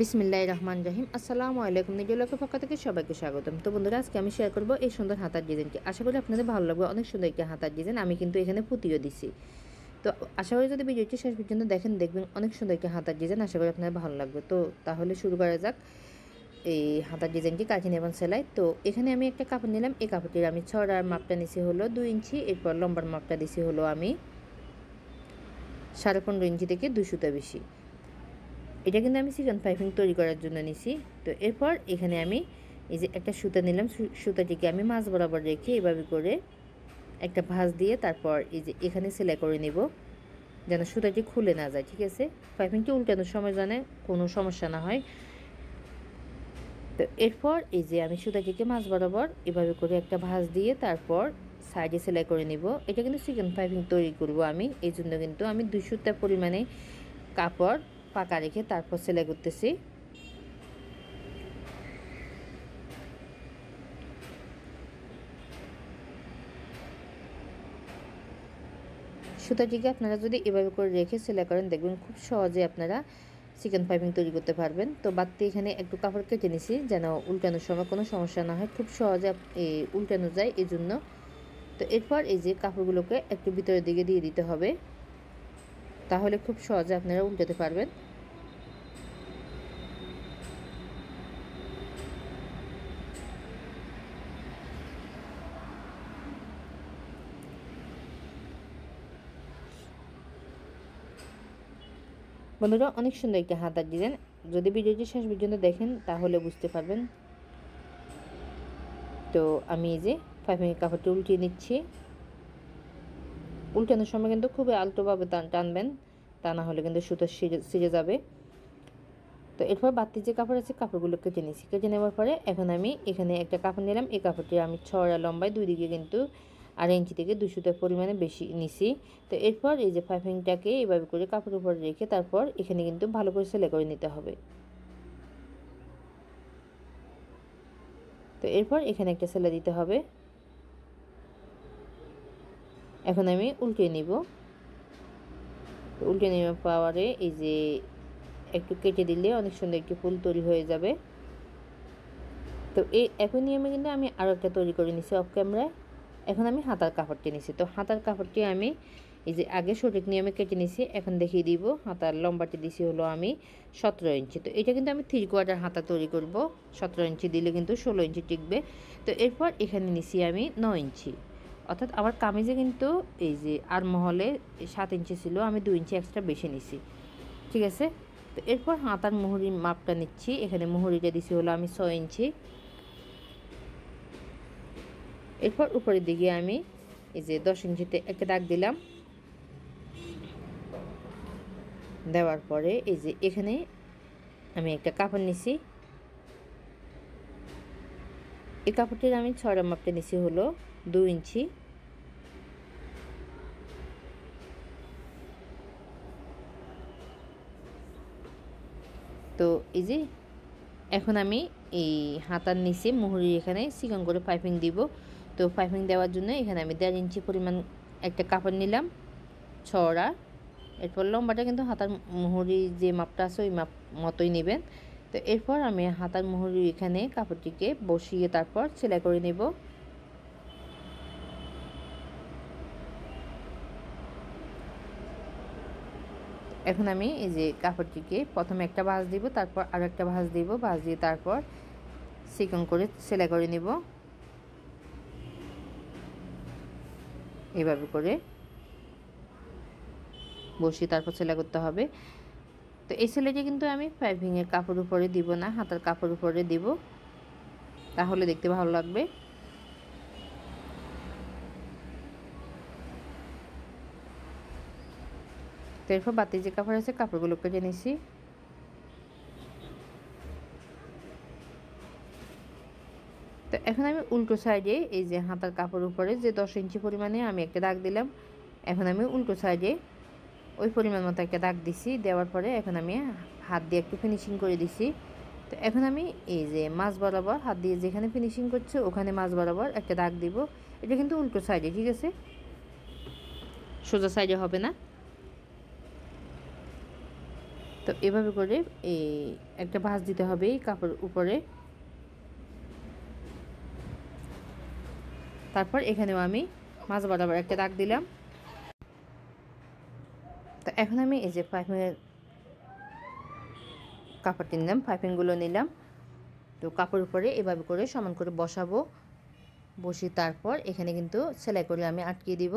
বিসমিল্লাহ রহমান রাহিম আসসালামু আলাইকুম নিজলাকে পক্ষ থেকে সবাইকে স্বাগতম তো বন্ধুরা আজকে আমি শেয়ার করবো এই সুন্দর হাতার ডিজাইনটি আশা করি আপনাদের ভালো লাগবে অনেক সুন্দর একটি হাতার ডিজাইন আমি কিন্তু এখানে পুঁতিও দিছি তো আশা করি যদি ভিডিওটি শেষ পর্যন্ত দেখেন দেখবেন অনেক সুন্দর একটি হাতার ডিজাইন আশা করি আপনাদের ভালো লাগবে তো তাহলে শুরু করা যাক এই হাতার ডিজাইনটি কাঠিন এবং সেলাই তো এখানে আমি একটা কাপড় নিলাম এই কাপড়টির আমি ছড়ার মাপটা নিছি হলো দুই ইঞ্চি এরপর লম্বার মাপটা দিছি হলো আমি সাড়ে পনেরো ইঞ্চি থেকে দুশোটা বেশি এটা কিন্তু আমি চিকেন পাইপিং তৈরি করার জন্য নিছি তো এরপর এখানে আমি এই যে একটা সুতা নিলাম সুতাটিকে আমি মাছ বরাবর রেখে এভাবে করে একটা ভাঁজ দিয়ে তারপর এই যে এখানে সেলাই করে নেব যেন সুতাটি খুলে না যায় ঠিক আছে পাইপিংটি উল্টানোর সময় জানে কোনো সমস্যা না হয় তো এরপর এই যে আমি সুতাটিকে মাছ বরাবর এভাবে করে একটা ভাঁজ দিয়ে তারপর সাইডে সেলাই করে নিব এটা কিন্তু চিকেন পাইপিং তৈরি করব আমি এই জন্য কিন্তু আমি দুই সুতার পরিমাণে কাপড় পাকা রেখে তারপর সেলাই করতেছি সুতাটিকে আপনারা যদি এভাবে করে রেখে সেলাই করেন দেখবেন খুব সহজে আপনারা চিকেন পাইপিং তৈরি করতে পারবেন তো বাড়তি এখানে একটু কাপড় কেটে নিছি যেন উল্টানোর সময় কোনো সমস্যা না হয় খুব সহজে উল্টানো যায় এই জন্য তো এরপর এই যে কাপড়গুলোকে একটু ভিতরের দিকে দিয়ে দিতে হবে তাহলে খুব সহজে আপনারা উল্টাতে পারবেন বন্ধুরা অনেক সুন্দর একটি হাতার ডিজাইন যদি ভিডিওটি শেষ পর্যন্ত দেখেন তাহলে বুঝতে পারবেন তো আমি এই যে ফাইভিং কাপড়টি উল্টিয়ে নিচ্ছি উল্টানোর সময় কিন্তু খুবই আলতোভাবে টানবেন তা না হলে কিন্তু সুতো সিজে যাবে তো এরপর বাড়তি যে কাপড় আছে কাপড়গুলো কেটে নিয়েছি কেটে নেওয়ার পরে এখন আমি এখানে একটা কাপড় নিলাম এই কাপড়টি আমি ছড়া লম্বায় দুই দিকে কিন্তু আড়াই ইঞ্চি থেকে দুশোটা পরিমাণে বেশি নিছি তো এরপর এই যে পাইপিংটাকে এইভাবে করে কাপড়ের উপরে রেখে তারপর এখানে কিন্তু ভালো করে সেলাই করে নিতে হবে তো এরপর এখানে একটা সেলাই দিতে হবে এখন আমি উল্টে নিব উল্টে নেওয়ার পাওয়ারে এই যে একটু কেটে দিলে অনেক সুন্দর একটি ফুল তৈরি হয়ে যাবে তো এই একই নিয়মে কিন্তু আমি আরও একটা তৈরি করে নিছি অফ ক্যামেরায় এখন আমি হাতার কাপড়টি নিছি তো হাতার কাপড়টি আমি এই যে আগে সঠিক নিয়মে কেটে নিছি এখন দেখিয়ে দিব হাতার লম্বাটি দিছি হলো আমি সতেরো ইঞ্চি তো এটা কিন্তু আমি থ্রি কোয়ার্টার হাতা তৈরি করব সতেরো ইঞ্চি দিলে কিন্তু ষোলো ইঞ্চি টিকবে তো এরপর এখানে নিছি আমি ন ইঞ্চি অর্থাৎ আমার কামিজে কিন্তু এই যে আর মহলে সাত ইঞ্চি ছিল আমি দু ইঞ্চি এক্সট্রা বেশি নিছি ঠিক আছে তো এরপর হাতার মুহুরির মাপটা নিচ্ছি এখানে মুহুরিটা দিছি হলো আমি ছয় ইঞ্চি এরপর উপরের দিকে আমি এই যে দশ ইঞ্চিতে একটা দাগ দিলাম দেওয়ার পরে এই যে এখানে আমি একটা কাপড় নিছি এই কাপড়টির আমি ছয়টা মাপটা নিছি হলো দু ইঞ্চি তো এই যে এখন আমি এই হাতার নিচে মুহুরি এখানে চিকন করে পাইপিং দিব তো পাইপিং দেওয়ার জন্য এখানে আমি দেড় ইঞ্চি পরিমাণ একটা কাপড় নিলাম ছড়া এরপর লম্বাটা কিন্তু হাতার মুহুরি যে মাপটা আছে ওই মাপ মতোই নেবেন তো এরপর আমি হাতার মুহুরি এখানে কাপড়টিকে বসিয়ে তারপর সেলাই করে নেব এখন আমি এই যে কাপড়টিকে প্রথমে একটা ভাঁজ দিব তারপর আরও একটা ভাঁজ দিব ভাঁজ দিয়ে তারপর সিকন করে সেলাই করে নেব এভাবে করে বসিয়ে তারপর সেলাই করতে হবে তো এই সেলাইটি কিন্তু আমি ফাইভিংয়ের কাপড় উপরে দিব না হাতার কাপড় উপরে দিব তাহলে দেখতে ভালো লাগবে তো এরপর বাতি যে কাপড় আছে কাপড়গুলো কেটে নিছি এখন আমি উল্টো সাইডে এই যে হাতার কাপড় উপরে যে দশ ইঞ্চি পরিমাণে আমি একটা দাগ দিলাম এখন আমি উল্টো সাইডে ওই পরিমাণ মতো একটা দাগ দিছি দেওয়ার পরে এখন আমি হাত দিয়ে একটু ফিনিশিং করে দিছি তো এখন আমি এই যে মাছ বরাবর হাত দিয়ে যেখানে ফিনিশিং করছে ওখানে মাছ বরাবর একটা দাগ দিব এটা কিন্তু উল্টো সাইডে ঠিক আছে সোজা সাইডে হবে না তো এভাবে করে এই একটা ভাঁজ দিতে হবে এই কাপড় উপরে তারপর এখানেও আমি মাছ বরাবর একটা দাগ দিলাম তো এখন আমি এই যে পাইপিংয়ের কাপড়টি নিলাম পাইপিংগুলো নিলাম তো কাপড় উপরে এভাবে করে সমান করে বসাবো বসি তারপর এখানে কিন্তু সেলাই করে আমি আটকিয়ে দিব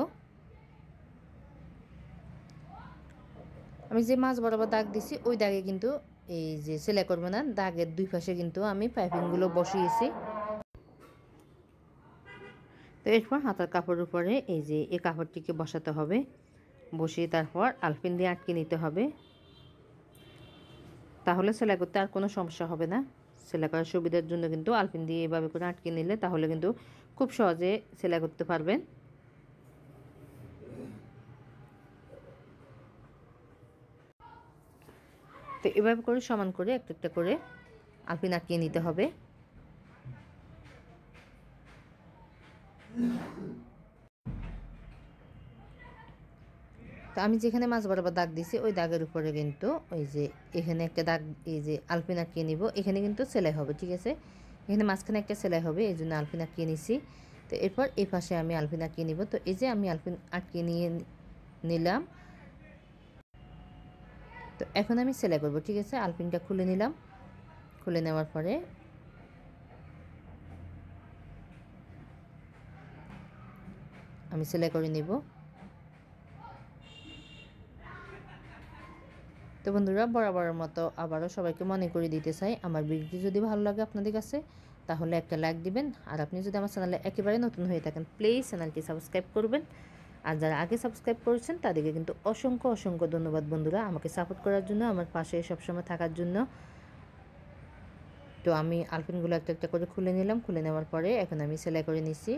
আমি যে মাছ বরাবর দাগ দিছি ওই দাগে কিন্তু এই যে সেলাই করবো না দাগের দুই পাশে কিন্তু আমি পাইপিংগুলো বসিয়েছি তো এরপর হাতার কাপড়ের উপরে এই যে এই কাপড়টিকে বসাতে হবে বসিয়ে তারপর আলফিন দিয়ে আটকে নিতে হবে তাহলে সেলাই করতে আর কোনো সমস্যা হবে না সেলাই করার সুবিধার জন্য কিন্তু আলফিন দিয়ে এভাবে করে আটকে নিলে তাহলে কিন্তু খুব সহজে সেলাই করতে পারবেন তো এভাবে করে সমান করে একটা একটা করে আলফিন আটকিয়ে নিতে হবে তো আমি যেখানে মাছ বরাবর দাগ দিছি ওই দাগের উপরে কিন্তু ওই যে এখানে একটা দাগ এই যে আলফিনা আঁকিয়ে নিব এখানে কিন্তু সেলাই হবে ঠিক আছে এখানে মাঝখানে একটা সেলাই হবে এই জন্য আলপিনা আঁকিয়ে নিছি তো এরপর এই পাশে আমি আলফিনা আঁকিয়ে নিব তো এই যে আমি আলফিন আটকে নিয়ে নিলাম তো এখন আমি সেলাই করব ঠিক আছে আলফিনটা খুলে নিলাম খুলে নেওয়ার পরে আমি সেলাই করে নিব তো বন্ধুরা বরাবরের মতো আবারও সবাইকে মনে করে দিতে চাই আমার ভিডিওটি যদি ভালো লাগে আপনাদের কাছে তাহলে একটা লাইক দিবেন আর আপনি যদি আমার চ্যানেলে একেবারে নতুন হয়ে থাকেন প্লিজ চ্যানেলটি সাবস্ক্রাইব করবেন আর যারা আগে সাবস্ক্রাইব করেছেন তাদেরকে কিন্তু অসংখ্য অসংখ্য ধন্যবাদ বন্ধুরা আমাকে সাপোর্ট করার জন্য আমার পাশে সবসময় থাকার জন্য তো আমি আলপিনগুলো একটা একটা করে খুলে নিলাম খুলে নেওয়ার পরে এখন আমি সেলাই করে নিছি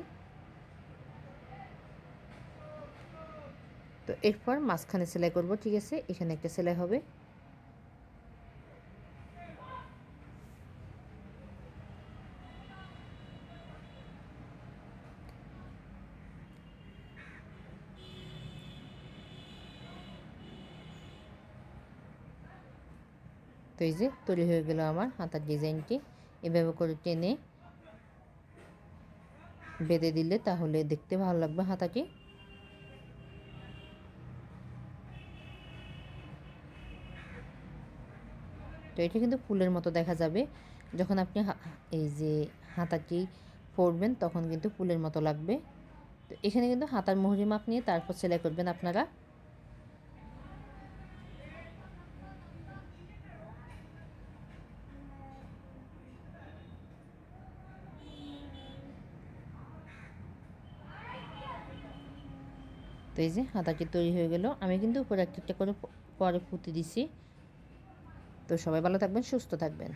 তো এরপর মাঝখানে সেলাই করব ঠিক আছে এখানে একটা সেলাই হবে তো এই যে তৈরি হয়ে গেল আমার হাতার ডিজাইনটি এভাবে করে টেনে বেঁধে দিলে তাহলে দেখতে ভালো লাগবে হাতাটি তো এটা কিন্তু ফুলের মতো দেখা যাবে যখন আপনি এই যে হাতাটি পরবেন তখন কিন্তু ফুলের মতো লাগবে তো এখানে কিন্তু হাতার মোহরি মাপ নিয়ে তারপর সেলাই করবেন আপনারা তো এই যে হাতাটি তৈরি হয়ে গেল আমি কিন্তু উপরে একটা করে পরে ফুটি দিছি তো সবাই ভালো থাকবেন সুস্থ থাকবেন